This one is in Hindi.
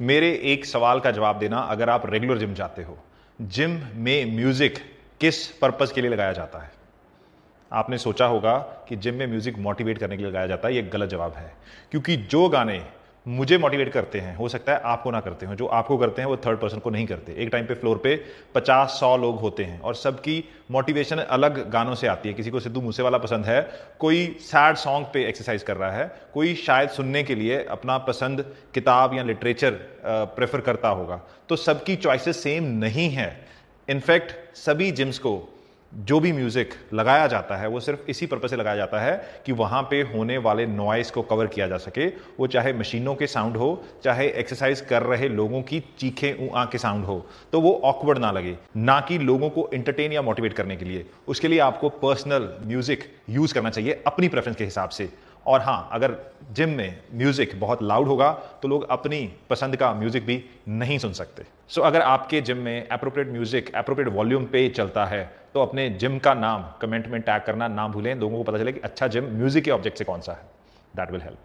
मेरे एक सवाल का जवाब देना अगर आप रेगुलर जिम जाते हो जिम में म्यूज़िक किस पर्पज़ के लिए लगाया जाता है आपने सोचा होगा कि जिम में म्यूज़िक मोटिवेट करने के लिए लगाया जाता है यह गलत जवाब है क्योंकि जो गाने मुझे मोटिवेट करते हैं हो सकता है आपको ना करते हो जो आपको करते हैं वो थर्ड पर्सन को नहीं करते एक टाइम पे फ्लोर पे पचास सौ लोग होते हैं और सबकी मोटिवेशन अलग गानों से आती है किसी को सिद्धू मूसे वाला पसंद है कोई सैड सॉन्ग पे एक्सरसाइज कर रहा है कोई शायद सुनने के लिए अपना पसंद किताब या लिटरेचर प्रेफर करता होगा तो सबकी चॉइसेस सेम नहीं है इनफैक्ट सभी जिम्स को जो भी म्यूज़िक लगाया जाता है वो सिर्फ इसी पर्पज़ से लगाया जाता है कि वहाँ पे होने वाले नॉइस को कवर किया जा सके वो चाहे मशीनों के साउंड हो चाहे एक्सरसाइज कर रहे लोगों की चीखें आ के साउंड हो तो वो ऑकवर्ड ना लगे ना कि लोगों को एंटरटेन या मोटिवेट करने के लिए उसके लिए आपको पर्सनल म्यूज़िक यूज़ करना चाहिए अपनी प्रेफरेंस के हिसाब से और हाँ अगर जिम में म्यूज़िक बहुत लाउड होगा तो लोग अपनी पसंद का म्यूज़िक भी नहीं सुन सकते सो so, अगर आपके जिम में अप्रोप्रिएट म्यूज़िक अप्रोप्रिएट वॉल्यूम पे चलता है तो अपने जिम का नाम कमेंट में टैग करना ना भूलें लोगों को पता चले कि अच्छा जिम म्यूज़िक के ऑब्जेक्ट से कौन सा है दैट विल हेल्प